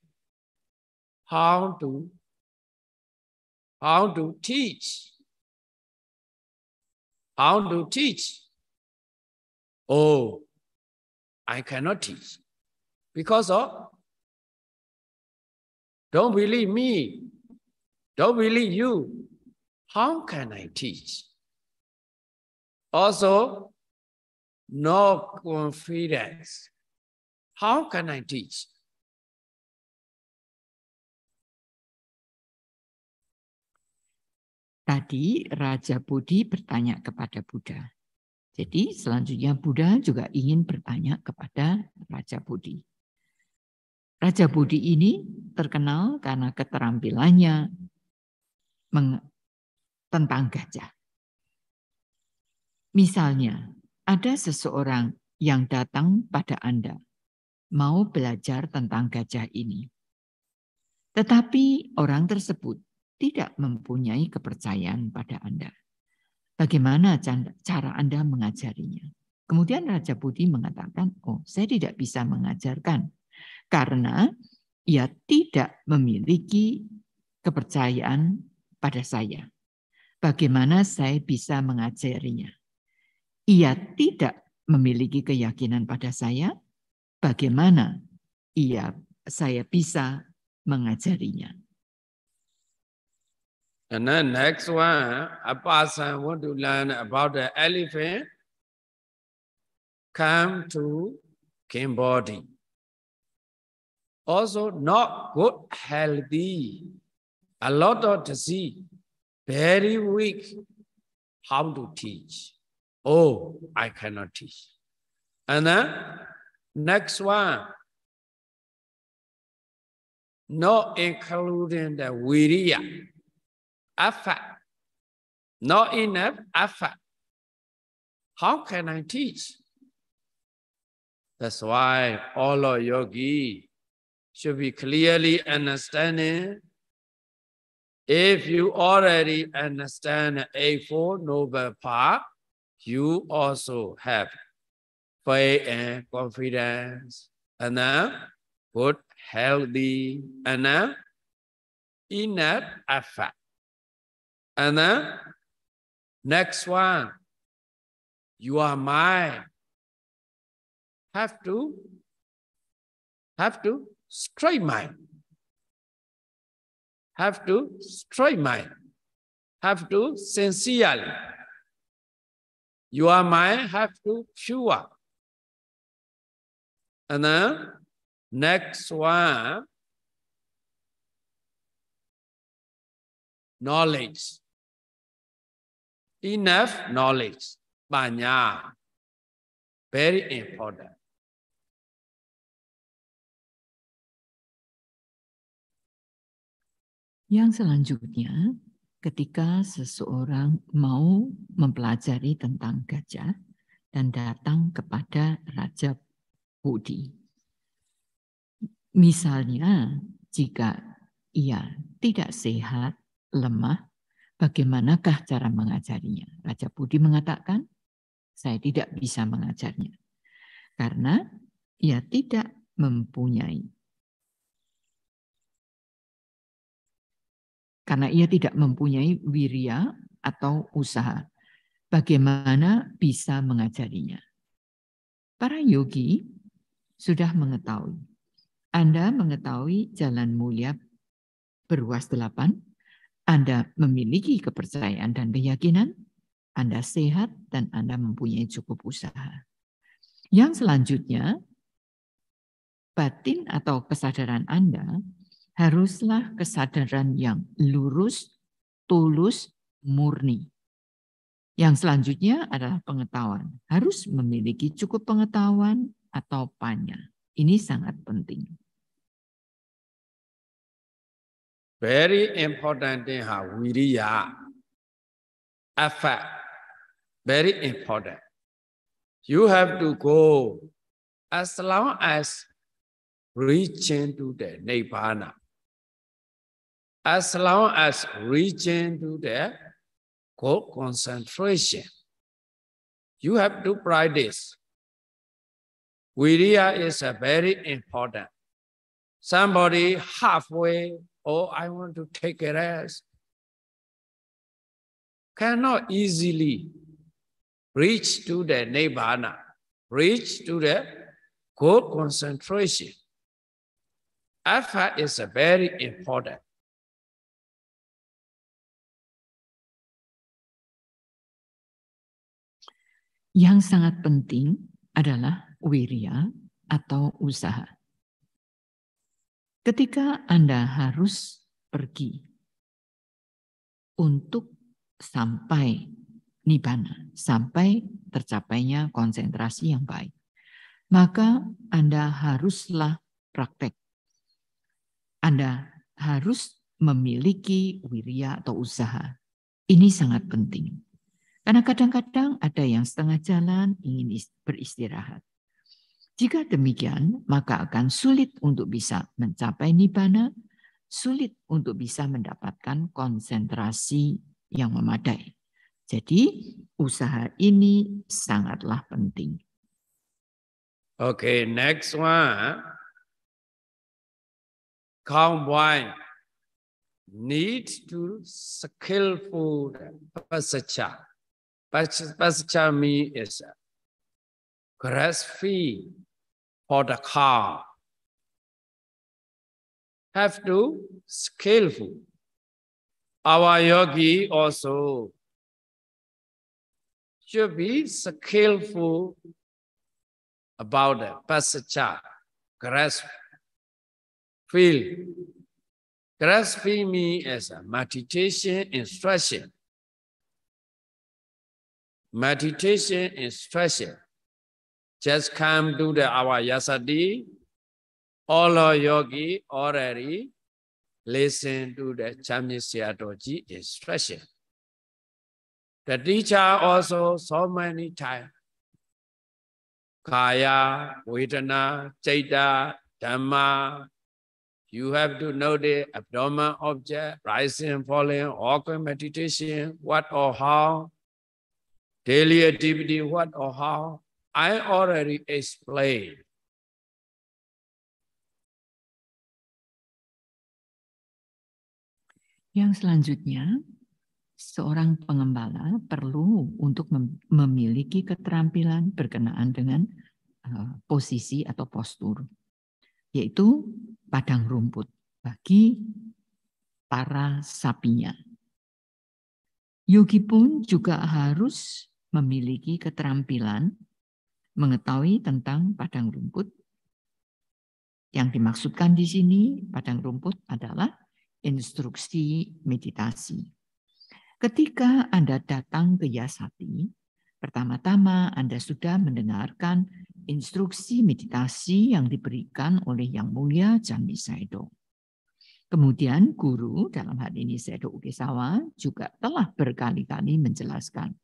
How to, how to teach? How to teach? Oh, I cannot teach because of don't believe me. Don't believe you. How can I teach? Also, no confidence. How can I teach? Tadi
Raja Budi bertanya kepada Buddha. Jadi selanjutnya Buddha juga ingin bertanya kepada Raja Budi. Raja Budi ini terkenal karena keterampilannya, tentang gajah. Misalnya, ada seseorang yang datang pada Anda mau belajar tentang gajah ini. Tetapi orang tersebut tidak mempunyai kepercayaan pada Anda. Bagaimana cara Anda mengajarinya? Kemudian Raja Budi mengatakan, "Oh, saya tidak bisa mengajarkan karena ia tidak memiliki kepercayaan pada saya. Bagaimana saya bisa mengajarinya? Ia tidak memiliki keyakinan pada saya. Bagaimana ia saya bisa mengajarinya?
And then next one, a person want to learn about the elephant come to Cambodia. Also not good healthy a lot of disease, very weak. How to teach? Oh, I cannot teach.
And then next one, not including the viriya, effort,
not enough effort. How can I teach? That's why all of yogi should be clearly understanding if you already understand A4 Noble Path, you also have faith and confidence, and then good, healthy,
and then inner effect. And then next one, you are mine. Have to, have to straight mind have to try mind, have to sincerely. Your mind have to pure. And then next one, knowledge. Enough knowledge, banya, very important.
Yang selanjutnya, ketika seseorang mau mempelajari tentang gajah dan datang kepada Raja Budi. Misalnya, jika ia tidak sehat, lemah, bagaimanakah cara mengajarinya? Raja Budi mengatakan, saya tidak bisa mengajarnya. Karena ia tidak mempunyai karena ia tidak mempunyai wiria atau usaha. Bagaimana bisa mengajarinya? Para yogi sudah mengetahui. Anda mengetahui jalan mulia beruas delapan, Anda memiliki kepercayaan dan keyakinan, Anda sehat dan Anda mempunyai cukup usaha. Yang selanjutnya, batin atau kesadaran Anda haruslah kesadaran yang lurus, tulus, murni. Yang selanjutnya adalah pengetahuan. Harus memiliki cukup pengetahuan atau panya. Ini sangat penting.
Very important thing ha wiriya.
Effort. Very important. You have to go as long as reaching to the nibbana.
as long as reaching to the core concentration. You have to practice.
Viriya is a very important. Somebody halfway, oh, I want to take a rest, cannot easily reach to the nirvana, reach
to the core concentration. Effort is a very important. Yang sangat penting adalah
wirya atau usaha. Ketika Anda harus pergi untuk sampai nibana, sampai tercapainya konsentrasi yang baik, maka Anda haruslah praktek. Anda harus memiliki wirya atau usaha. Ini sangat penting. Karena kadang-kadang ada yang setengah jalan ingin beristirahat. Jika demikian, maka akan sulit untuk bisa mencapai nibana, sulit untuk bisa mendapatkan konsentrasi yang memadai. Jadi, usaha ini sangatlah penting.
Okay, next one. Combine need to skillful
pascha. Paschami is grass fee for the car. Have to skillful. Our yogi also should be skillful about the pascha, grasp, feel.
Grasping me as a meditation instruction. meditation instruction just come to the our yasati all our yogi already listen to the chamyasyadoji instruction the teacher also so many times kaya vedana chaita dhamma you have to know the abdomen object rising falling awkward meditation what or
how daily activity, what or how, I already explained.
Yang selanjutnya, seorang pengembala perlu untuk memiliki keterampilan berkenaan dengan eh, posisi atau postur, yaitu padang rumput bagi para sapinya. Yogi pun juga harus memiliki keterampilan mengetahui tentang padang rumput. Yang dimaksudkan di sini padang rumput adalah instruksi meditasi. Ketika Anda datang ke Yasati, pertama-tama Anda sudah mendengarkan instruksi meditasi yang diberikan oleh Yang Mulia Jami Saido. Kemudian guru dalam hal ini Saido Ukesawa juga telah berkali-kali menjelaskan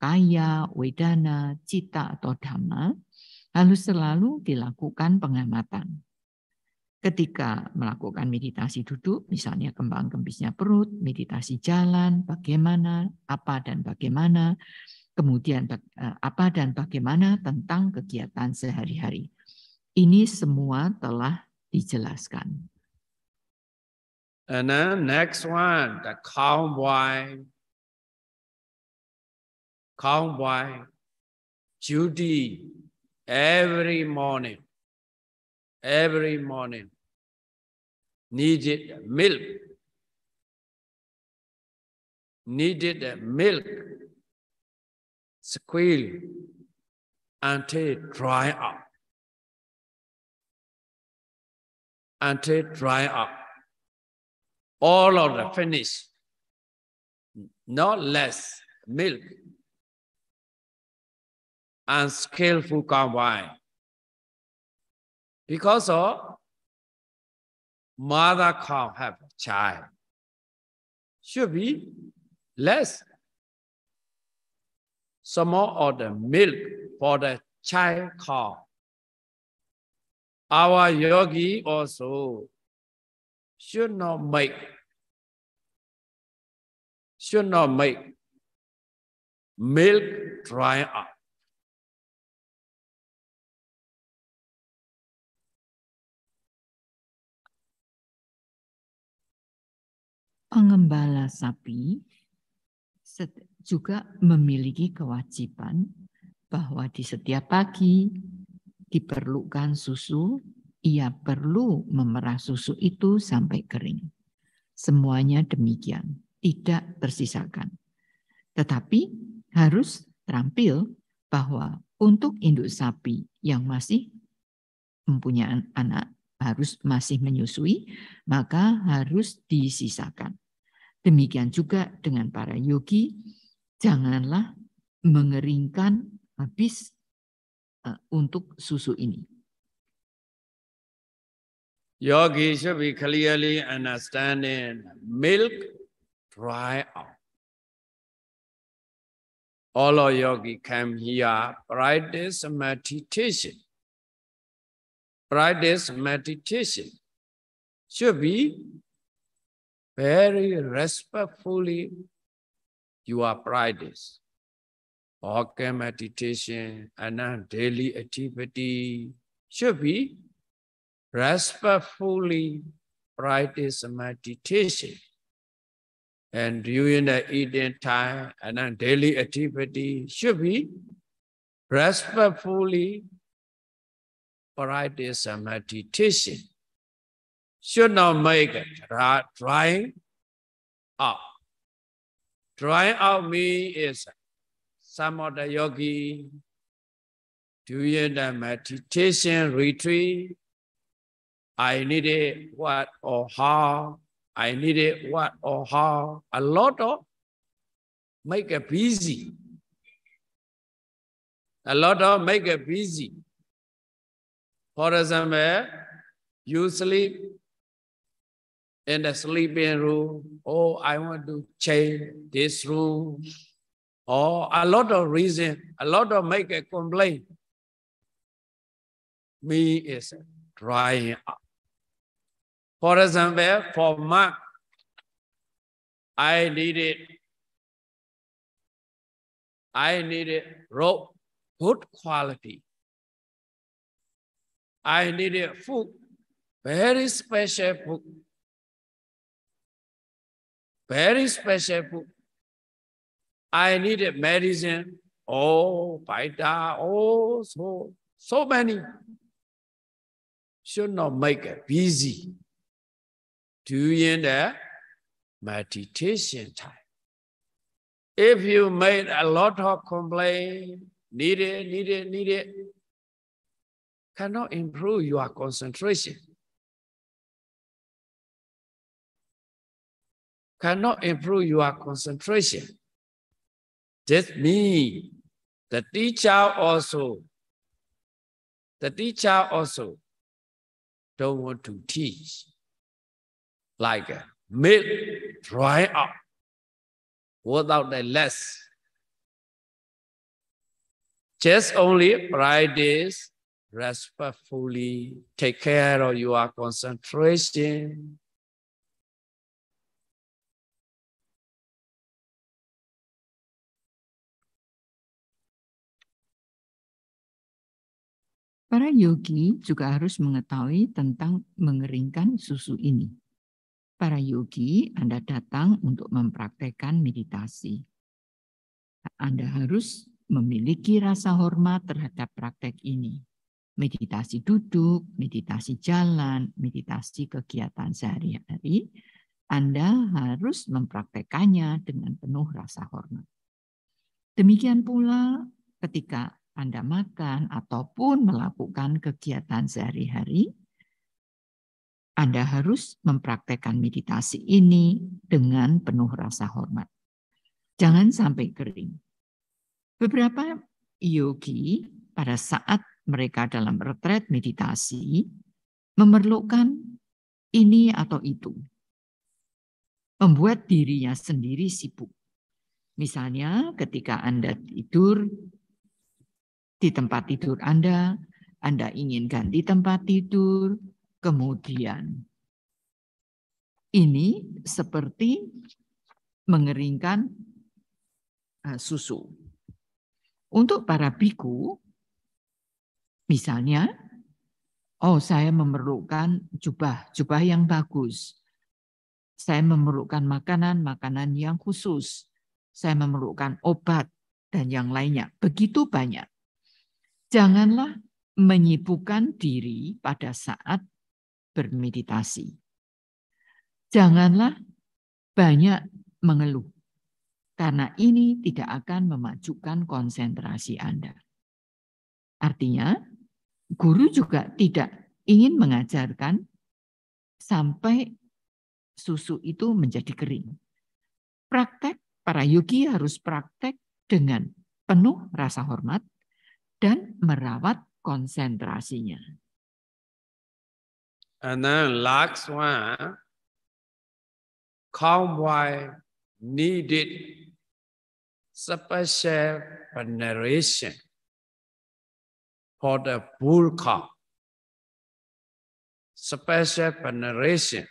kaya, wedana, cita, atau dhamma, lalu selalu dilakukan pengamatan. Ketika melakukan meditasi duduk, misalnya kembang kempisnya perut, meditasi jalan, bagaimana, apa dan bagaimana, kemudian eh, apa dan bagaimana tentang kegiatan sehari-hari. Ini semua telah dijelaskan.
And then next one, the calm wine. by duty every morning, every morning, needed milk, needed milk, squeal until dry up, until dry up. All of the finish, not less milk and skillful combine. Because of mother can have a child should be less.
Some more of the milk for the child cow.
Our yogi also should not make, should not make milk dry up.
pengembala sapi juga memiliki kewajiban bahwa di setiap pagi diperlukan susu, ia perlu memerah susu itu sampai kering. Semuanya demikian, tidak tersisakan. Tetapi harus terampil bahwa untuk induk sapi yang masih mempunyai anak, harus masih menyusui, maka harus disisakan. Demikian juga dengan para yogi, janganlah mengeringkan habis eh, untuk susu ini.
Yogi should be clearly understanding milk dry out. All our yogi came here practice meditation. practice meditation should be very respectfully Your are practice. Okay, meditation and a daily activity should be respectfully practice meditation. And during the eating time and a daily activity should be respectfully practice meditation should not make dry, drying up. Drying out means is some of the yogi during the meditation retreat, I needed what or how, I needed what or how, a lot of make it busy. A lot of make it busy. For example, you sleep in the sleeping room. Oh, I want to change this room. Or oh, a lot of reason, a lot of make a complaint.
Me is drying up. For example, for Mark, I needed, I needed rope, good quality. I need a very special food. Very special food.
I need a medicine. Oh, Paita, oh, so, so
many. Should not make it busy during the meditation time. If
you made a lot of complaint, need it, need it, need it,
cannot improve your concentration. Cannot improve your concentration. This means the teacher also, the teacher also don't want to teach.
Like uh, milk dry up without the less. Just only Fridays
respectfully take care of your concentration.
Para yogi juga harus mengetahui tentang mengeringkan susu ini. Para yogi, Anda datang untuk mempraktekkan meditasi. Anda harus memiliki rasa hormat terhadap praktek ini meditasi duduk, meditasi jalan, meditasi kegiatan sehari-hari, Anda harus mempraktekannya dengan penuh rasa hormat. Demikian pula ketika Anda makan ataupun melakukan kegiatan sehari-hari, Anda harus mempraktekkan meditasi ini dengan penuh rasa hormat. Jangan sampai kering. Beberapa yogi pada saat mereka dalam retret meditasi memerlukan ini atau itu. Membuat dirinya sendiri sibuk. Misalnya ketika Anda tidur, di tempat tidur Anda, Anda ingin ganti tempat tidur, kemudian ini seperti mengeringkan eh, susu. Untuk para biku, Misalnya, oh saya memerlukan jubah, jubah yang bagus. Saya memerlukan makanan, makanan yang khusus. Saya memerlukan obat dan yang lainnya. Begitu banyak. Janganlah menyibukkan diri pada saat bermeditasi. Janganlah banyak mengeluh. Karena ini tidak akan memajukan konsentrasi Anda. Artinya, guru juga tidak ingin mengajarkan sampai susu itu menjadi kering. Praktek para yogi harus praktek dengan penuh rasa hormat dan merawat konsentrasinya.
And then last one, needed special veneration. for the
burqa, special veneration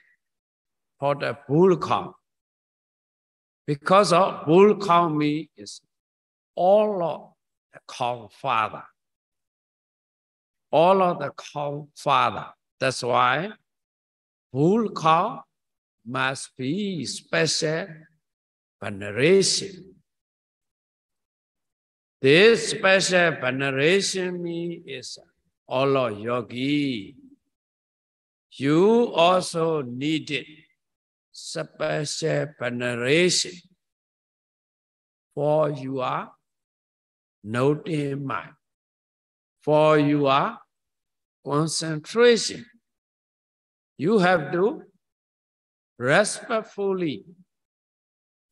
for the burqa. Because of burqa means is all of the cow father. All of the cow father. That's why burqa must be special veneration this special veneration is all of yogi. You also needed special veneration for you are note in mind, for you are concentration. You have to respectfully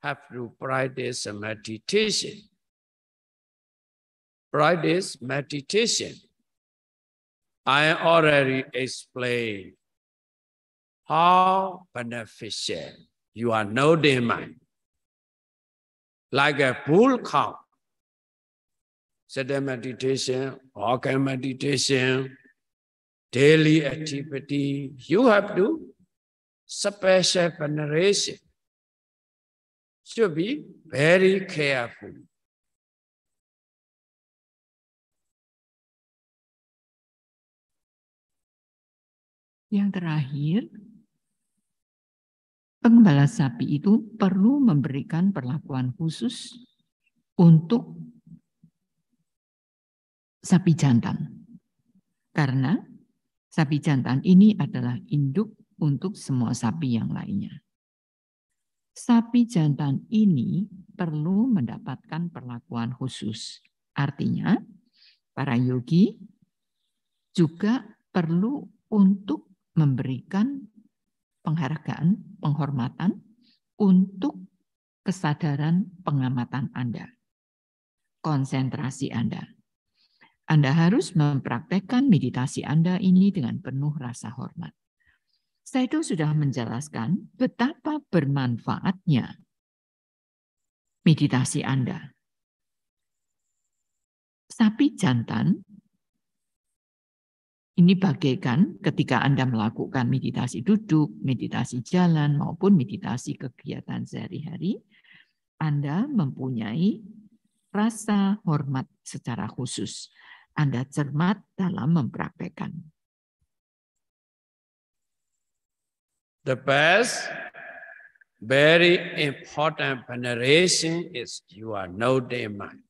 have to practice meditation.
practice meditation i already explained how
beneficial you are noting mind like a bull cow sitting meditation walking meditation daily activity you have to special
veneration should be very careful
Yang terakhir, penggembala sapi itu perlu memberikan perlakuan khusus untuk sapi jantan. Karena sapi jantan ini adalah induk untuk semua sapi yang lainnya. Sapi jantan ini perlu mendapatkan perlakuan khusus. Artinya, para yogi juga perlu untuk memberikan penghargaan, penghormatan untuk kesadaran pengamatan Anda, konsentrasi Anda. Anda harus mempraktekkan meditasi Anda ini dengan penuh rasa hormat. Saya itu sudah menjelaskan betapa bermanfaatnya meditasi Anda. Sapi jantan ini bagaikan ketika Anda melakukan meditasi duduk, meditasi jalan, maupun meditasi kegiatan sehari-hari, Anda mempunyai rasa hormat secara khusus. Anda cermat dalam mempraktekkan.
The best, very important veneration is you are no day mind.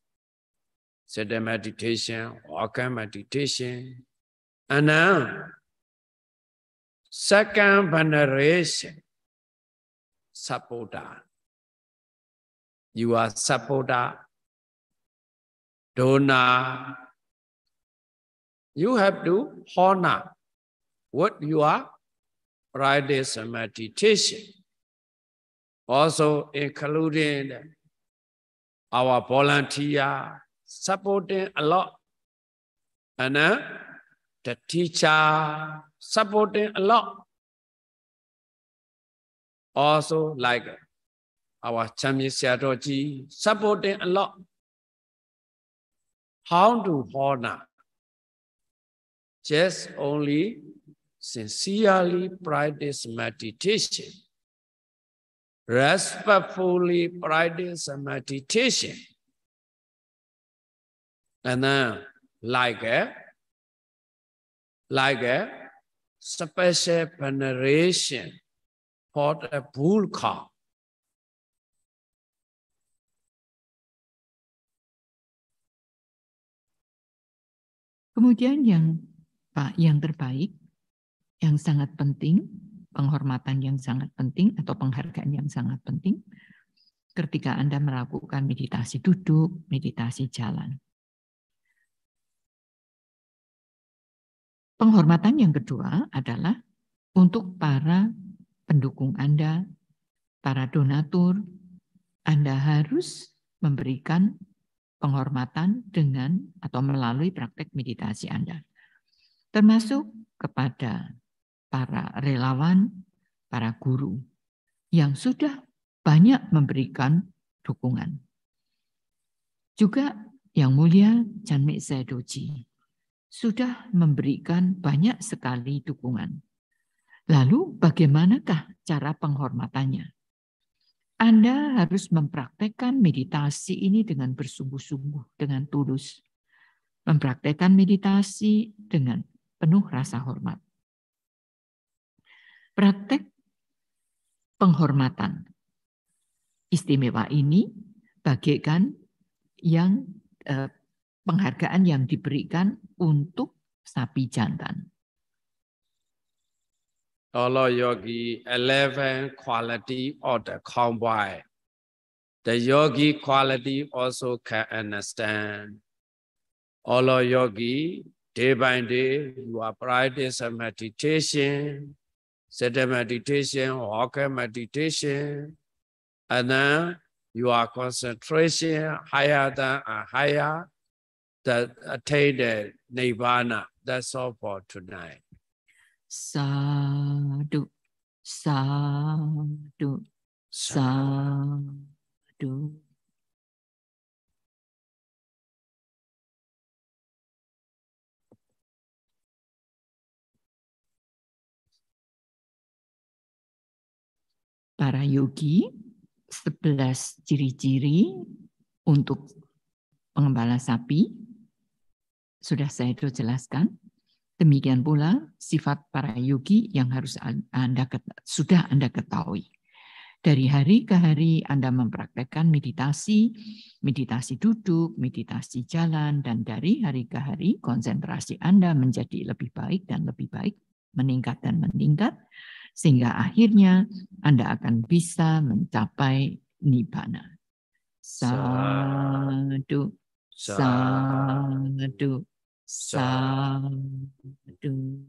Siddha meditation, walking meditation,
အနံစကံဘနရေရှင် supporter you are supporter donor you have
to honor what you are practice meditation also including our volunteer supporting a lot and uh, the teacher supporting a lot.
Also like our champion Siadoji supporting a lot. How to honor?
Just only sincerely practice meditation.
Respectfully practice meditation. And then like a like a special veneration for the car. Kemudian yang
Pak yang terbaik, yang sangat penting, penghormatan yang sangat penting atau penghargaan yang sangat penting ketika Anda melakukan meditasi duduk, meditasi jalan. Penghormatan yang kedua adalah untuk para pendukung Anda, para donatur, Anda harus memberikan penghormatan dengan atau melalui praktek meditasi Anda. Termasuk kepada para relawan, para guru yang sudah banyak memberikan dukungan. Juga yang mulia Mek Doji sudah memberikan banyak sekali dukungan. Lalu bagaimanakah cara penghormatannya? Anda harus mempraktekkan meditasi ini dengan bersungguh-sungguh, dengan tulus. Mempraktekkan meditasi dengan penuh rasa hormat. Praktek penghormatan istimewa ini bagaikan yang eh, penghargaan yang diberikan untuk sapi jantan.
Dolor Yogi 11 quality of the cowboy. The yogi quality also can understand. Dolor Yogi, day by day, you are practicing meditation, sitting meditation, walking meditation, and then your concentration higher than a uh, higher that attain the nirvana. That's all for tonight.
Sadu, sadu, sadu. Para yogi, 11 ciri-ciri untuk pengembala sapi sudah saya itu jelaskan. Demikian pula sifat para yogi yang harus Anda sudah Anda ketahui. Dari hari ke hari Anda mempraktekkan meditasi, meditasi duduk, meditasi jalan, dan dari hari ke hari konsentrasi Anda menjadi lebih baik dan lebih baik, meningkat dan meningkat, sehingga akhirnya Anda akan bisa mencapai nibbana. Sadu, sadu, sadu. sa
đường